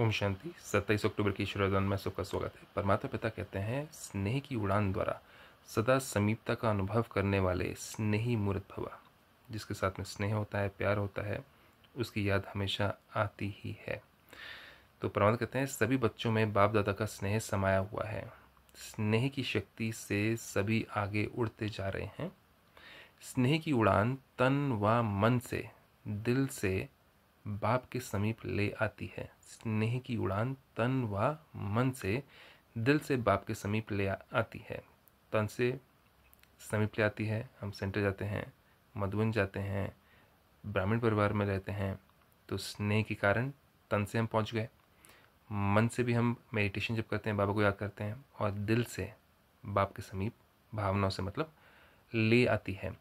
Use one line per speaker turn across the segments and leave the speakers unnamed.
ओम शांति सत्ताईस अक्टूबर की ईश्वरदान में सबका स्वागत है परमाता पिता कहते हैं स्नेह की उड़ान द्वारा सदा समीपता का अनुभव करने वाले स्नेही मूर्त भवा जिसके साथ में स्नेह होता है प्यार होता है उसकी याद हमेशा आती ही है तो परमात्मा कहते हैं सभी बच्चों में बाप दादा का स्नेह समाया हुआ है स्नेह की शक्ति से सभी आगे उड़ते जा रहे हैं स्नेह की उड़ान तन व मन से दिल से बाप के समीप ले आती है स्नेह की उड़ान तन व मन से दिल से बाप के समीप ले आती है तन से समीप ले आती है हम सेंटर जाते हैं मधुबन जाते हैं ब्राह्मण परिवार में रहते हैं तो स्नेह के कारण तन से हम पहुंच गए मन से भी हम मेडिटेशन जब करते हैं बाबा को याद करते हैं और दिल से बाप के समीप भावनाओं से मतलब ले आती है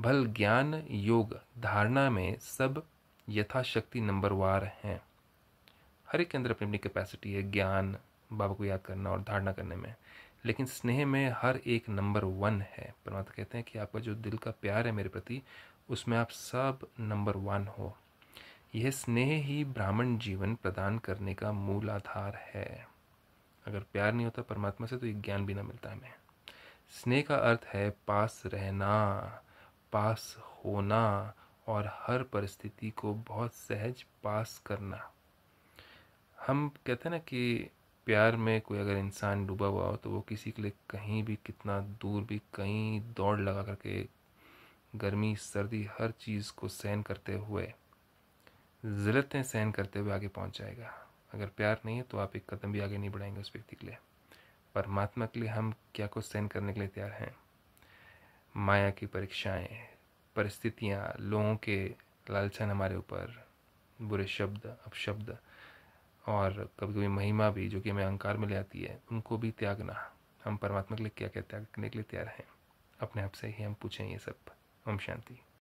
भल ज्ञान योग धारणा में सब यथाशक्ति नंबरवार हैं हर एक के अंदर अपनी अपनी कैपेसिटी है ज्ञान बाबा को याद करना और धारणा करने में लेकिन स्नेह में हर एक नंबर वन है परमात्मा कहते हैं कि आपका जो दिल का प्यार है मेरे प्रति उसमें आप सब नंबर वन हो यह स्नेह ही ब्राह्मण जीवन प्रदान करने का मूल आधार है अगर प्यार नहीं होता परमात्मा से तो ये ज्ञान भी ना मिलता हमें स्नेह का अर्थ है पास रहना पास होना और हर परिस्थिति को बहुत सहज पास करना हम कहते हैं ना कि प्यार में कोई अगर इंसान डूबा हुआ हो तो वो किसी के लिए कहीं भी कितना दूर भी कहीं दौड़ लगा करके गर्मी सर्दी हर चीज़ को सहन करते हुए ज़रूरतें सहन करते हुए आगे पहुंच जाएगा अगर प्यार नहीं है तो आप एक कदम भी आगे नहीं बढ़ाएंगे उस व्यक्ति के लिए परमात्मा के लिए हम क्या कुछ सहन करने के लिए तैयार हैं माया की परीक्षाएं परिस्थितियाँ लोगों के लालचन हमारे ऊपर बुरे शब्द अपशब्द और कभी कभी महिमा भी जो कि हमें अहंकार में ले आती है उनको भी त्यागना हम परमात्मा के लिए क्या क्या त्यागने के लिए तैयार हैं अपने आप से ही हम पूछें ये सब ओम शांति